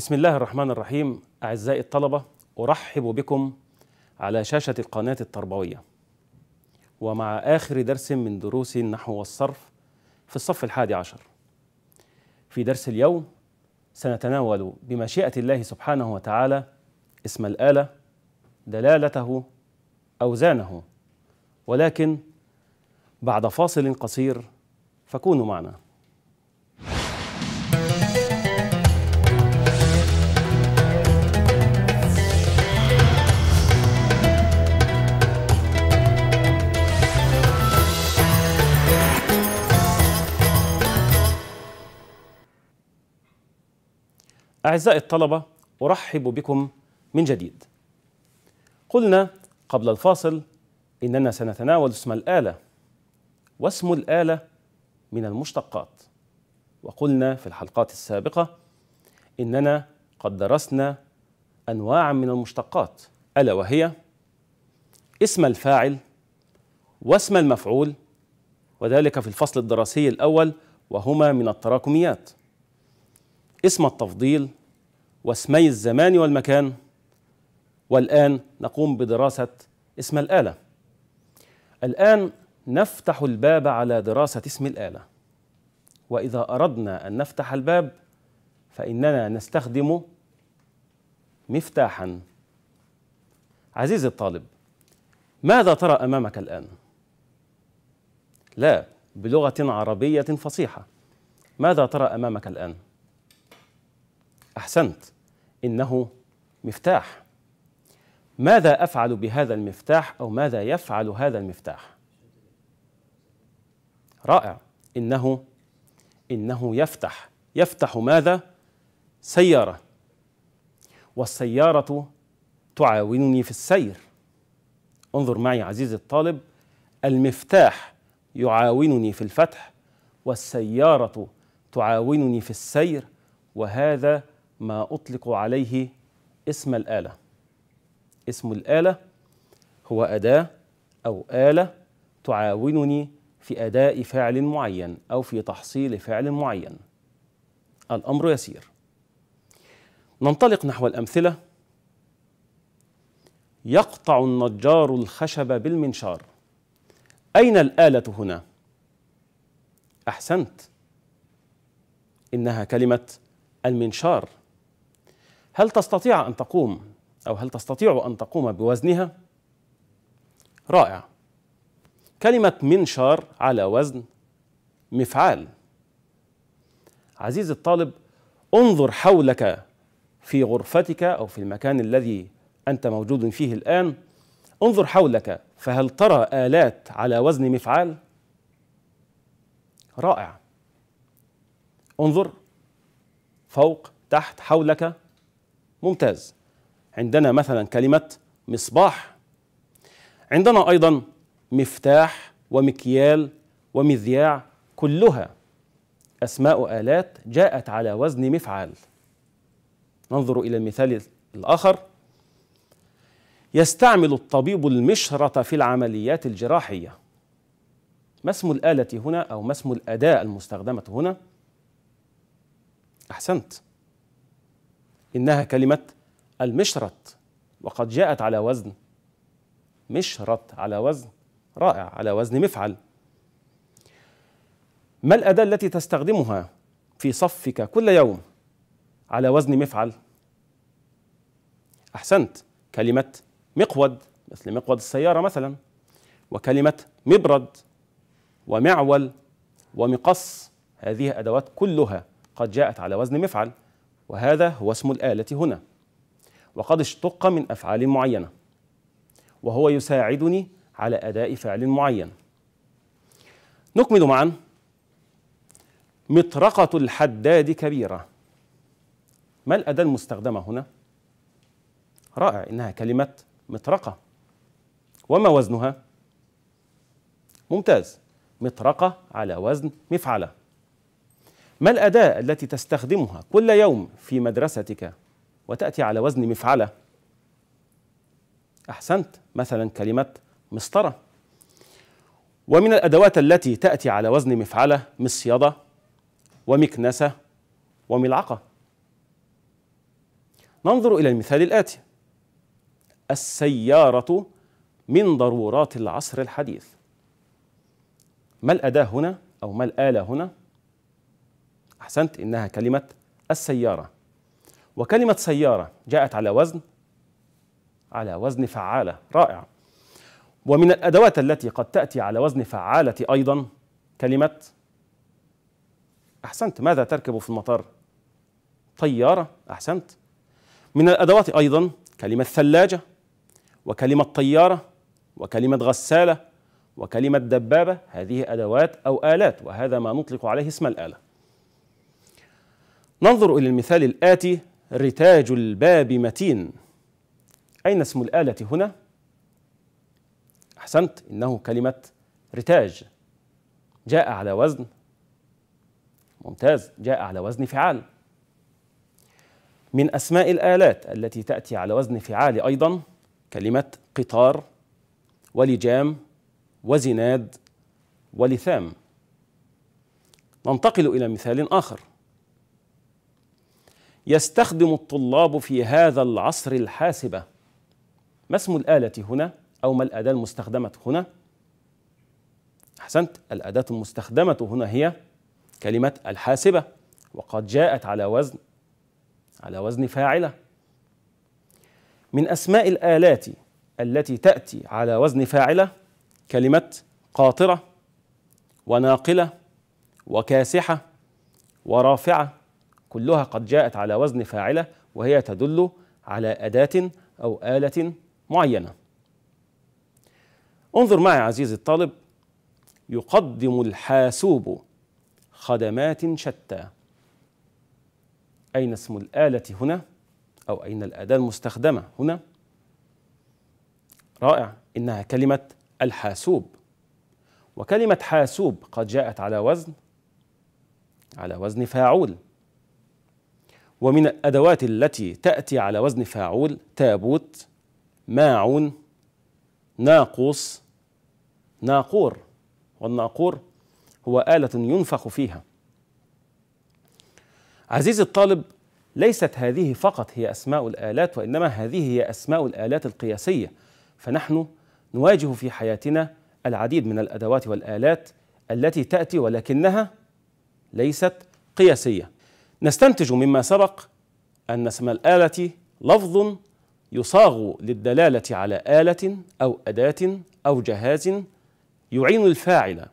بسم الله الرحمن الرحيم أعزائي الطلبة أرحب بكم على شاشة القناة التربوية ومع آخر درس من دروس النحو والصرف في الصف الحادي عشر في درس اليوم سنتناول بمشيئة الله سبحانه وتعالى اسم الآلة دلالته أوزانه ولكن بعد فاصل قصير فكونوا معنا أعزائي الطلبة أرحب بكم من جديد. قلنا قبل الفاصل إننا سنتناول اسم الآلة واسم الآلة من المشتقات وقلنا في الحلقات السابقة إننا قد درسنا أنواعا من المشتقات ألا وهي اسم الفاعل واسم المفعول وذلك في الفصل الدراسي الأول وهما من التراكميات اسم التفضيل واسمي الزمان والمكان والآن نقوم بدراسة اسم الآلة الآن نفتح الباب على دراسة اسم الآلة وإذا أردنا أن نفتح الباب فإننا نستخدم مفتاحا عزيزي الطالب ماذا ترى أمامك الآن؟ لا بلغة عربية فصيحة ماذا ترى أمامك الآن؟ احسنت انه مفتاح ماذا افعل بهذا المفتاح او ماذا يفعل هذا المفتاح رائع انه انه يفتح يفتح ماذا سياره والسياره تعاونني في السير انظر معي عزيزي الطالب المفتاح يعاونني في الفتح والسياره تعاونني في السير وهذا ما أطلق عليه اسم الآلة اسم الآلة هو أداة أو آلة تعاونني في أداء فعل معين أو في تحصيل فعل معين الأمر يسير ننطلق نحو الأمثلة يقطع النجار الخشب بالمنشار أين الآلة هنا؟ أحسنت إنها كلمة المنشار هل تستطيع أن تقوم أو هل تستطيع أن تقوم بوزنها؟ رائع كلمة منشار على وزن مفعال عزيزي الطالب انظر حولك في غرفتك أو في المكان الذي أنت موجود فيه الآن انظر حولك فهل ترى آلات على وزن مفعال؟ رائع انظر فوق تحت حولك ممتاز عندنا مثلا كلمة مصباح عندنا أيضا مفتاح ومكيال ومذياع كلها أسماء آلات جاءت على وزن مفعال ننظر إلى المثال الآخر يستعمل الطبيب المشرة في العمليات الجراحية ما اسم الآلة هنا أو ما اسم الأداة المستخدمة هنا؟ أحسنت إنها كلمة المشرط وقد جاءت على وزن مشرط على وزن رائع على وزن مفعل ما الأداة التي تستخدمها في صفك كل يوم على وزن مفعل أحسنت كلمة مقود مثل مقود السيارة مثلا وكلمة مبرد ومعول ومقص هذه أدوات كلها قد جاءت على وزن مفعل وهذا هو اسم الآلة هنا وقد اشتق من أفعال معينة وهو يساعدني على أداء فعل معين نكمل معا مطرقة الحداد كبيرة ما الأداة المستخدمة هنا؟ رائع إنها كلمة مطرقة وما وزنها؟ ممتاز مطرقة على وزن مفعلة ما الأداة التي تستخدمها كل يوم في مدرستك وتأتي على وزن مفعلة؟ أحسنت مثلا كلمة مسطرة ومن الأدوات التي تأتي على وزن مفعلة مصيدة ومكنسة وملعقة ننظر إلى المثال الآتي السيارة من ضرورات العصر الحديث ما الأداة هنا أو ما الآلة هنا أحسنت إنها كلمة السيارة وكلمة سيارة جاءت على وزن على وزن فعالة رائع ومن الأدوات التي قد تأتي على وزن فعالة أيضا كلمة أحسنت ماذا تركب في المطار؟ طيارة أحسنت من الأدوات أيضا كلمة ثلاجة وكلمة طيارة وكلمة غسالة وكلمة دبابة هذه أدوات أو آلات وهذا ما نطلق عليه اسم الآلة ننظر إلى المثال الآتي رتاج الباب متين أين اسم الآلة هنا؟ أحسنت إنه كلمة رتاج جاء على وزن ممتاز جاء على وزن فعال من أسماء الآلات التي تأتي على وزن فعال أيضا كلمة قطار ولجام وزناد ولثام ننتقل إلى مثال آخر يستخدم الطلاب في هذا العصر الحاسبة ما اسم الآلة هنا أو ما الأداة المستخدمة هنا أحسنت الأداة المستخدمة هنا هي كلمة الحاسبة وقد جاءت على وزن على وزن فاعلة من أسماء الآلات التي تأتي على وزن فاعلة كلمة قاطرة وناقلة وكاسحة ورافعة كلها قد جاءت على وزن فاعلة وهي تدل على أداة أو آلة معينة انظر معي عزيزي الطالب يقدم الحاسوب خدمات شتى أين اسم الآلة هنا أو أين الأداة المستخدمة هنا رائع إنها كلمة الحاسوب وكلمة حاسوب قد جاءت على وزن على وزن فاعول ومن الأدوات التي تأتي على وزن فاعول تابوت ماعون ناقوس ناقور والناقور هو آلة ينفخ فيها عزيزي الطالب ليست هذه فقط هي أسماء الآلات وإنما هذه هي أسماء الآلات القياسية فنحن نواجه في حياتنا العديد من الأدوات والآلات التي تأتي ولكنها ليست قياسية نستنتج مما سبق أن اسم الآلة لفظ يصاغ للدلالة على آلة أو أداة أو جهاز يعين الفاعل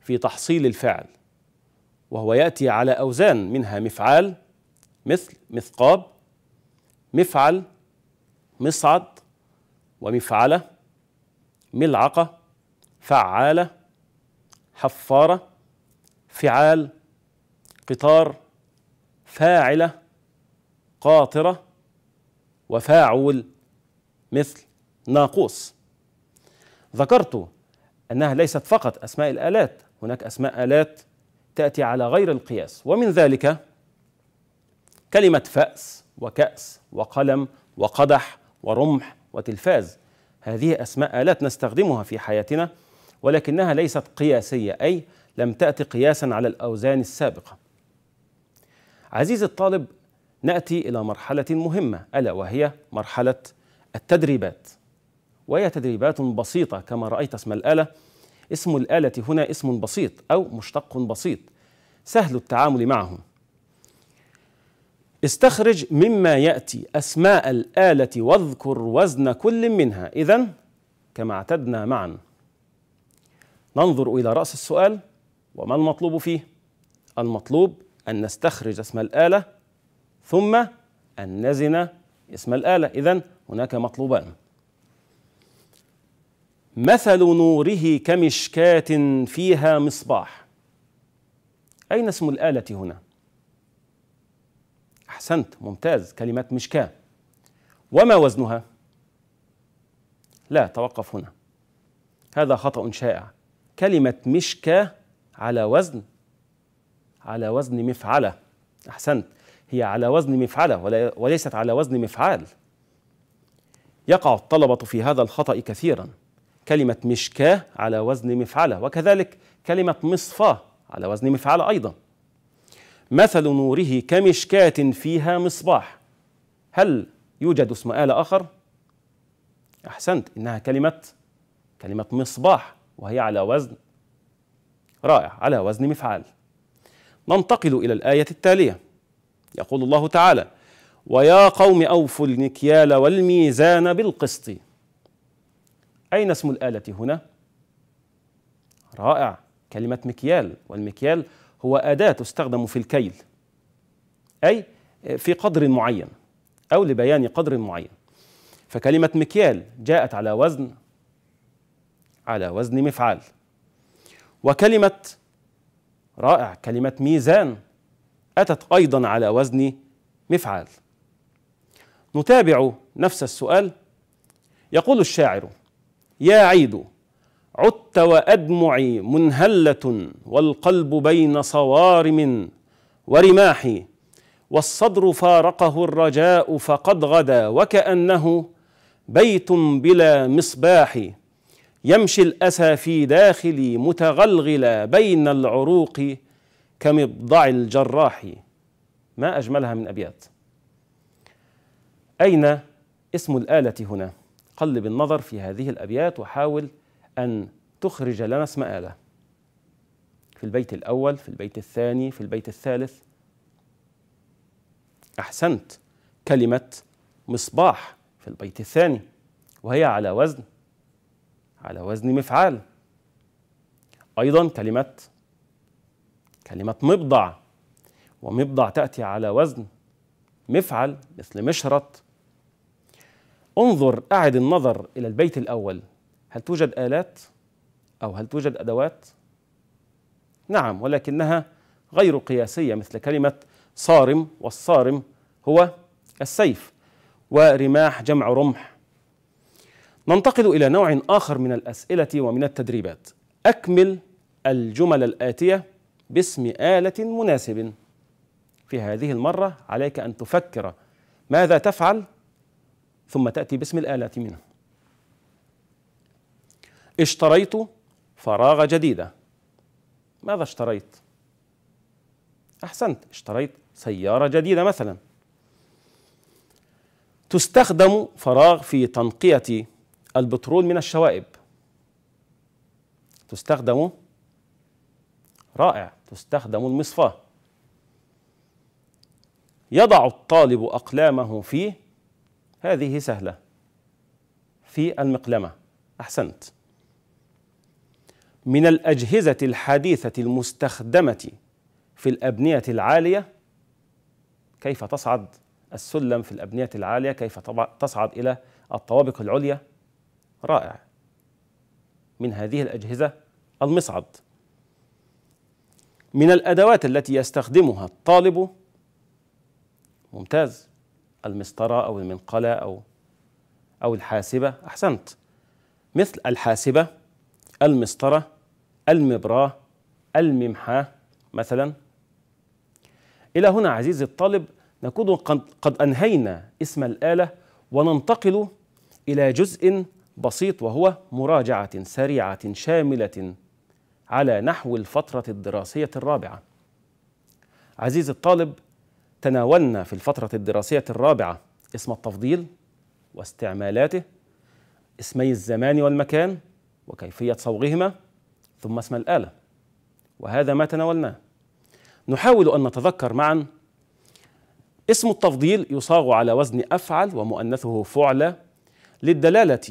في تحصيل الفعل وهو يأتي على أوزان منها مفعال مثل مثقاب مفعل مصعد ومفعلة ملعقة فعالة حفارة فعال قطار فاعلة قاطرة وفاعول مثل ناقوس ذكرت أنها ليست فقط أسماء الآلات هناك أسماء آلات تأتي على غير القياس ومن ذلك كلمة فأس وكأس وقلم وقدح ورمح وتلفاز هذه أسماء آلات نستخدمها في حياتنا ولكنها ليست قياسية أي لم تأتي قياسا على الأوزان السابقة عزيزي الطالب ناتي الى مرحله مهمه الا وهي مرحله التدريبات وهي تدريبات بسيطه كما رايت اسم الاله اسم الاله هنا اسم بسيط او مشتق بسيط سهل التعامل معه استخرج مما ياتي اسماء الاله واذكر وزن كل منها اذا كما اعتدنا معا ننظر الى راس السؤال وما المطلوب فيه المطلوب أن نستخرج اسم الآلة ثم أن نزن اسم الآلة إذا هناك مطلوبان مثل نوره كمشكاة فيها مصباح أين اسم الآلة هنا؟ أحسنت ممتاز كلمة مشكاة وما وزنها؟ لا توقف هنا هذا خطأ شائع كلمة مشكاة على وزن على وزن مفعلة أحسنت هي على وزن مفعلة وليست على وزن مفعال يقع الطلبة في هذا الخطأ كثيرا كلمة مشكاة على وزن مفعلة وكذلك كلمة مصفاة على وزن مفعلة أيضا مثل نوره كمشكاة فيها مصباح هل يوجد اسم آلة آخر؟ أحسنت إنها كلمة كلمة مصباح وهي على وزن رائع على وزن مفعال ننتقل إلى الآية التالية يقول الله تعالى ويا قوم أوفوا المكيال والميزان بالقسط أين اسم الآلة هنا؟ رائع كلمة مكيال والمكيال هو أداة تستخدم في الكيل أي في قدر معين أو لبيان قدر معين فكلمة مكيال جاءت على وزن على وزن مفعال وكلمة رائع كلمة ميزان أتت أيضا على وزن مفعال نتابع نفس السؤال يقول الشاعر يا عيد عدت وأدمعي منهلة والقلب بين صوارم ورماح والصدر فارقه الرجاء فقد غدا وكأنه بيت بلا مصباح يمشي الأسى في داخلي متغلغلا بين العروق كمبضع الجراح ما أجملها من أبيات أين اسم الآلة هنا؟ قلب النظر في هذه الأبيات وحاول أن تخرج لنا اسم آلة في البيت الأول في البيت الثاني في البيت الثالث أحسنت كلمة مصباح في البيت الثاني وهي على وزن على وزن مفعال أيضا كلمة كلمة مبضع ومبضع تأتي على وزن مفعل مثل مشرط انظر أعد النظر إلى البيت الأول هل توجد آلات أو هل توجد أدوات؟ نعم ولكنها غير قياسية مثل كلمة صارم والصارم هو السيف ورماح جمع رمح ننتقل إلى نوع آخر من الأسئلة ومن التدريبات أكمل الجمل الآتية باسم آلة مناسب في هذه المرة عليك أن تفكر ماذا تفعل ثم تأتي باسم الآلة منه اشتريت فراغ جديدة ماذا اشتريت؟ أحسنت اشتريت سيارة جديدة مثلا تستخدم فراغ في تنقية البترول من الشوائب تستخدم رائع تستخدم المصفاة يضع الطالب أقلامه في هذه سهلة في المقلمة أحسنت من الأجهزة الحديثة المستخدمة في الأبنية العالية كيف تصعد السلم في الأبنية العالية كيف تصعد إلى الطوابق العليا رائع من هذه الأجهزة المصعد من الأدوات التي يستخدمها الطالب ممتاز المسطرة أو المنقلة أو أو الحاسبة أحسنت مثل الحاسبة المسطرة المبراة الممحاة مثلا إلى هنا عزيزي الطالب نكون قد أنهينا اسم الآلة وننتقل إلى جزء بسيط وهو مراجعة سريعة شاملة على نحو الفترة الدراسية الرابعة. عزيزي الطالب، تناولنا في الفترة الدراسية الرابعة اسم التفضيل واستعمالاته، اسمي الزمان والمكان وكيفية صوغهما، ثم اسم الآلة. وهذا ما تناولناه. نحاول أن نتذكر معا اسم التفضيل يصاغ على وزن أفعل ومؤنثه فعلى للدلالة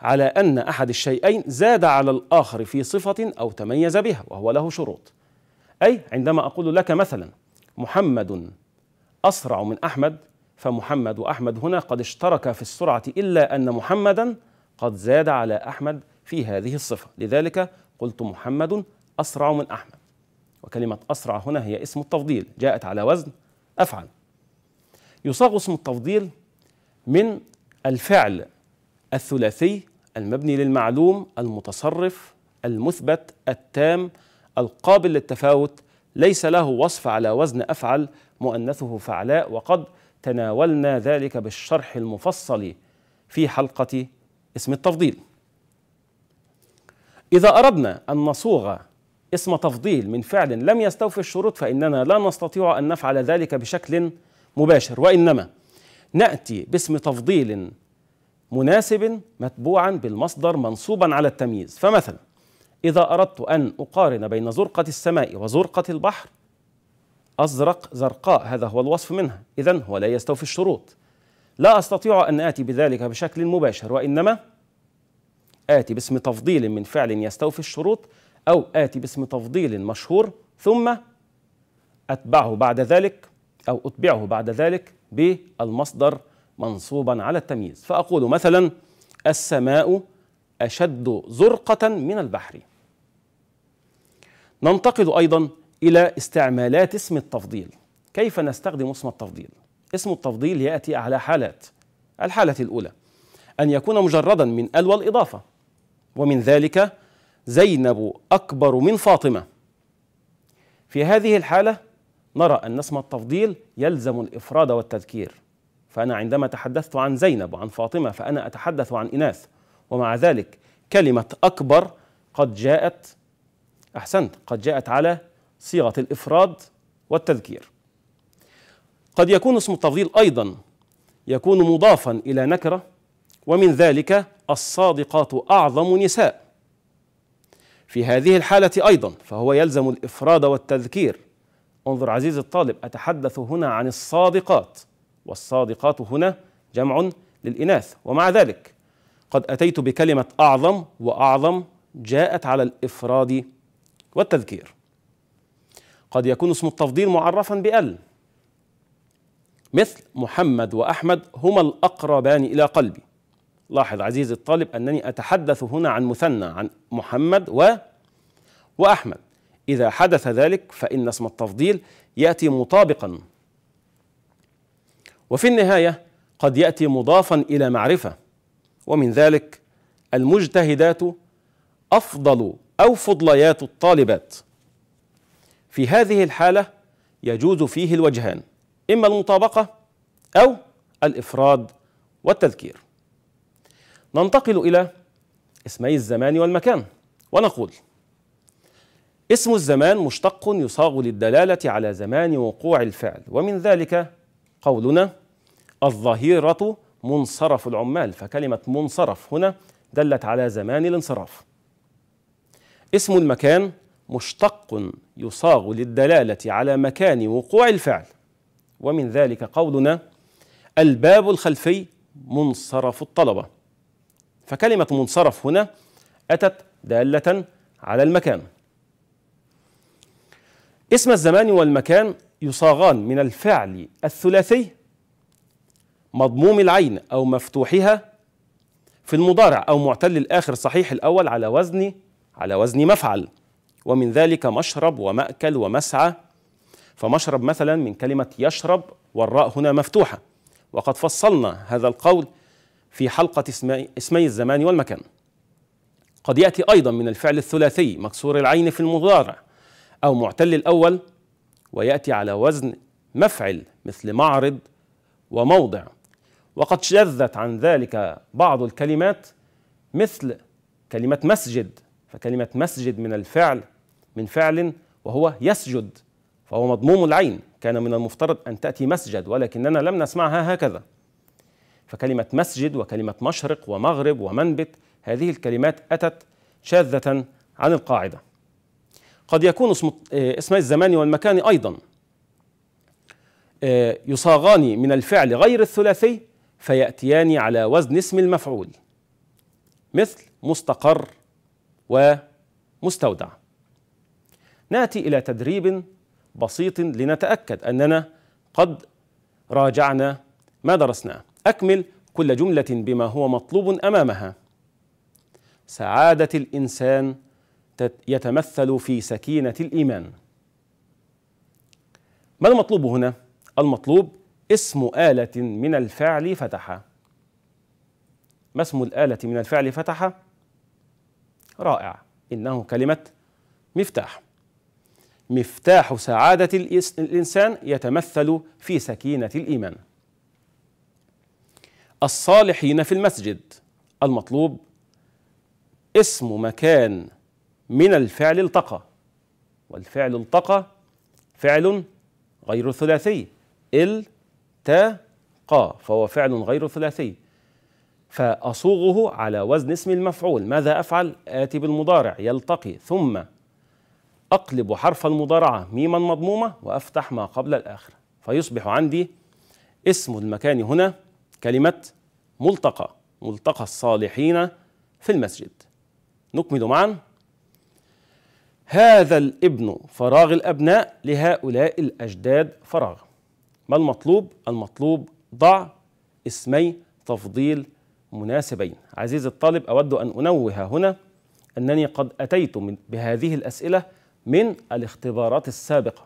على أن أحد الشيئين زاد على الآخر في صفة أو تميز بها وهو له شروط أي عندما أقول لك مثلا محمد أسرع من أحمد فمحمد وأحمد هنا قد اشتركا في السرعة إلا أن محمدا قد زاد على أحمد في هذه الصفة لذلك قلت محمد أسرع من أحمد وكلمة أسرع هنا هي اسم التفضيل جاءت على وزن أفعل يصاغ اسم التفضيل من الفعل الثلاثي المبني للمعلوم المتصرف المثبت التام القابل للتفاوت ليس له وصف على وزن افعل مؤنثه فعلاء وقد تناولنا ذلك بالشرح المفصل في حلقه اسم التفضيل اذا اردنا ان نصوغ اسم تفضيل من فعل لم يستوفي الشروط فاننا لا نستطيع ان نفعل ذلك بشكل مباشر وانما ناتي باسم تفضيل مناسب متبوعا بالمصدر منصوبا على التمييز فمثلا إذا أردت أن أقارن بين زرقة السماء وزرقة البحر أزرق زرقاء هذا هو الوصف منها إذا هو لا يستوفي الشروط لا أستطيع أن آتي بذلك بشكل مباشر وإنما آتي باسم تفضيل من فعل يستوفي الشروط أو آتي باسم تفضيل مشهور ثم أتبعه بعد ذلك أو أتبعه بعد ذلك بالمصدر منصوبا على التمييز فأقول مثلا السماء أشد زرقة من البحر ننتقل أيضا إلى استعمالات اسم التفضيل كيف نستخدم اسم التفضيل؟ اسم التفضيل يأتي على حالات الحالة الأولى أن يكون مجردا من ال والإضافة ومن ذلك زينب أكبر من فاطمة في هذه الحالة نرى أن اسم التفضيل يلزم الإفراد والتذكير فأنا عندما تحدثت عن زينب وعن فاطمة فأنا أتحدث عن إناث ومع ذلك كلمة أكبر قد جاءت أحسنت قد جاءت على صيغة الإفراد والتذكير قد يكون اسم التفضيل أيضا يكون مضافا إلى نكرة ومن ذلك الصادقات أعظم نساء في هذه الحالة أيضا فهو يلزم الإفراد والتذكير انظر عزيزي الطالب أتحدث هنا عن الصادقات والصادقات هنا جمع للإناث ومع ذلك قد أتيت بكلمة أعظم وأعظم جاءت على الإفراد والتذكير قد يكون اسم التفضيل معرفا بأل مثل محمد وأحمد هما الأقربان إلى قلبي لاحظ عزيزي الطالب أنني أتحدث هنا عن مثنى عن محمد و وأحمد إذا حدث ذلك فإن اسم التفضيل يأتي مطابقا وفي النهايه قد ياتي مضافا الى معرفه ومن ذلك المجتهدات افضل او فضليات الطالبات في هذه الحاله يجوز فيه الوجهان اما المطابقه او الافراد والتذكير ننتقل الى اسمي الزمان والمكان ونقول اسم الزمان مشتق يصاغ للدلاله على زمان وقوع الفعل ومن ذلك قولنا الظهيرة منصرف العمال فكلمة منصرف هنا دلت على زمان الانصراف اسم المكان مشتق يصاغ للدلالة على مكان وقوع الفعل ومن ذلك قولنا الباب الخلفي منصرف الطلبة فكلمة منصرف هنا أتت دالة على المكان اسم الزمان والمكان يصاغان من الفعل الثلاثي مضموم العين أو مفتوحها في المضارع أو معتل الآخر صحيح الأول على وزن على وزن مفعل ومن ذلك مشرب ومأكل ومسعى فمشرب مثلا من كلمة يشرب والراء هنا مفتوحة وقد فصلنا هذا القول في حلقة اسمي, اسمي الزمان والمكان قد يأتي أيضا من الفعل الثلاثي مكسور العين في المضارع أو معتل الأول ويأتي على وزن مفعل مثل معرض وموضع وقد شذت عن ذلك بعض الكلمات مثل كلمة مسجد فكلمة مسجد من الفعل من فعل وهو يسجد فهو مضموم العين كان من المفترض أن تأتي مسجد ولكننا لم نسمعها هكذا فكلمة مسجد وكلمة مشرق ومغرب ومنبت هذه الكلمات أتت شاذة عن القاعدة قد يكون اسم آه، اسم الزمان والمكان أيضا آه، يصاغان من الفعل غير الثلاثي فيأتيان على وزن اسم المفعول مثل مستقر ومستودع ناتي إلى تدريب بسيط لنتأكد أننا قد راجعنا ما درسناه أكمل كل جملة بما هو مطلوب أمامها سعادة الإنسان يتمثل في سكينة الإيمان ما المطلوب هنا؟ المطلوب اسم آلة من الفعل فتح ما اسم الآلة من الفعل فتح؟ رائع إنه كلمة مفتاح مفتاح سعادة الإنسان يتمثل في سكينة الإيمان الصالحين في المسجد المطلوب اسم مكان من الفعل التقى والفعل التقى فعل غير ثلاثي التقى فهو فعل غير ثلاثي فأصوغه على وزن اسم المفعول ماذا أفعل؟ آتي بالمضارع يلتقي ثم أقلب حرف المضارعة ميما مضمومة وأفتح ما قبل الآخر فيصبح عندي اسم المكان هنا كلمة ملتقى ملتقى الصالحين في المسجد نكمل معا هذا الابن فراغ الأبناء لهؤلاء الأجداد فراغ ما المطلوب؟ المطلوب ضع اسمي تفضيل مناسبين عزيز الطالب أود أن أنوه هنا أنني قد أتيت بهذه الأسئلة من الاختبارات السابقة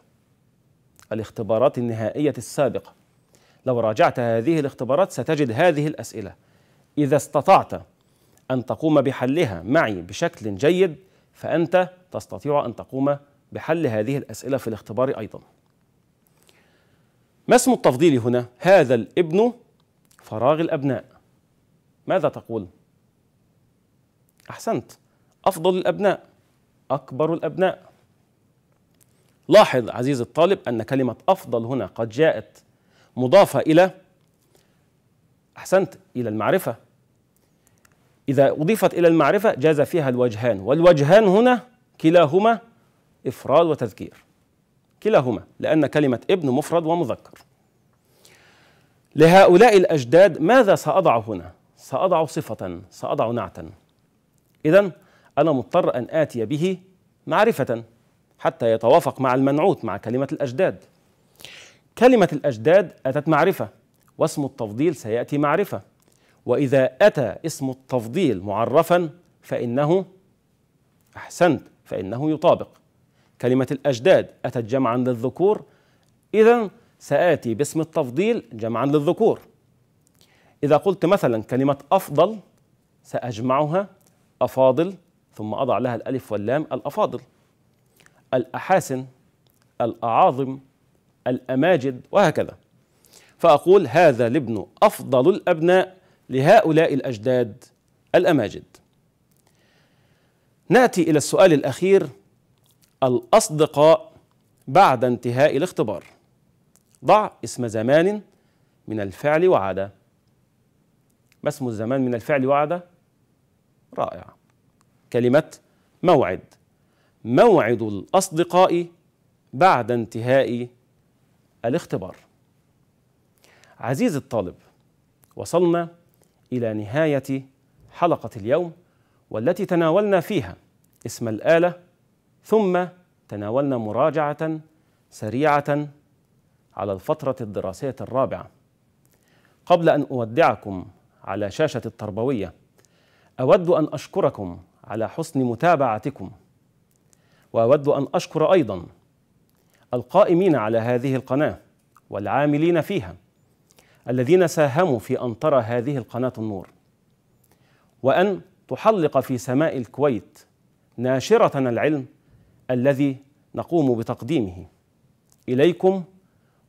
الاختبارات النهائية السابقة لو راجعت هذه الاختبارات ستجد هذه الأسئلة إذا استطعت أن تقوم بحلها معي بشكل جيد فأنت تستطيع أن تقوم بحل هذه الأسئلة في الاختبار أيضا ما اسم التفضيل هنا؟ هذا الابن فراغ الأبناء ماذا تقول؟ أحسنت أفضل الأبناء أكبر الأبناء لاحظ عزيز الطالب أن كلمة أفضل هنا قد جاءت مضافة إلى أحسنت إلى المعرفة إذا أضيفت إلى المعرفة جاز فيها الوجهان والوجهان هنا كلاهما إفراد وتذكير كلاهما لأن كلمة ابن مفرد ومذكر لهؤلاء الأجداد ماذا سأضع هنا؟ سأضع صفة سأضع نعتا إذا أنا مضطر أن آتي به معرفة حتى يتوافق مع المنعوت مع كلمة الأجداد كلمة الأجداد أتت معرفة واسم التفضيل سيأتي معرفة وإذا أتى اسم التفضيل معرفا فإنه أحسنت فإنه يطابق كلمة الأجداد أتت جمعا للذكور إذا سآتي باسم التفضيل جمعا للذكور إذا قلت مثلا كلمة أفضل سأجمعها أفاضل ثم أضع لها الألف واللام الأفاضل الأحاسن الأعاظم الأماجد وهكذا فأقول هذا الابن أفضل الأبناء لهؤلاء الأجداد الأماجد ناتي الى السؤال الاخير الاصدقاء بعد انتهاء الاختبار ضع اسم زمان من الفعل وعد ما اسم الزمان من الفعل وعد رائع كلمه موعد موعد الاصدقاء بعد انتهاء الاختبار عزيزي الطالب وصلنا الى نهايه حلقه اليوم والتي تناولنا فيها اسم الآلة ثم تناولنا مراجعة سريعة على الفترة الدراسية الرابعة قبل أن أودعكم على شاشة التربوية أود أن أشكركم على حسن متابعتكم وأود أن أشكر أيضا القائمين على هذه القناة والعاملين فيها الذين ساهموا في أن ترى هذه القناة النور وأن تحلق في سماء الكويت ناشرتنا العلم الذي نقوم بتقديمه اليكم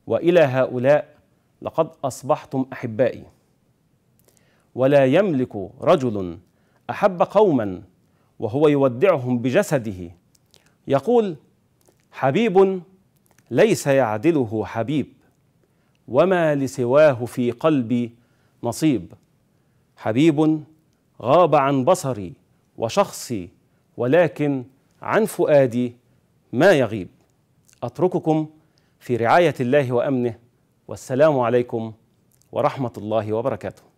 والى هؤلاء لقد اصبحتم احبائي ولا يملك رجل احب قوما وهو يودعهم بجسده يقول حبيب ليس يعدله حبيب وما لسواه في قلبي نصيب حبيب غاب عن بصري وشخصي ولكن عن فؤادي ما يغيب اترككم في رعايه الله وامنه والسلام عليكم ورحمه الله وبركاته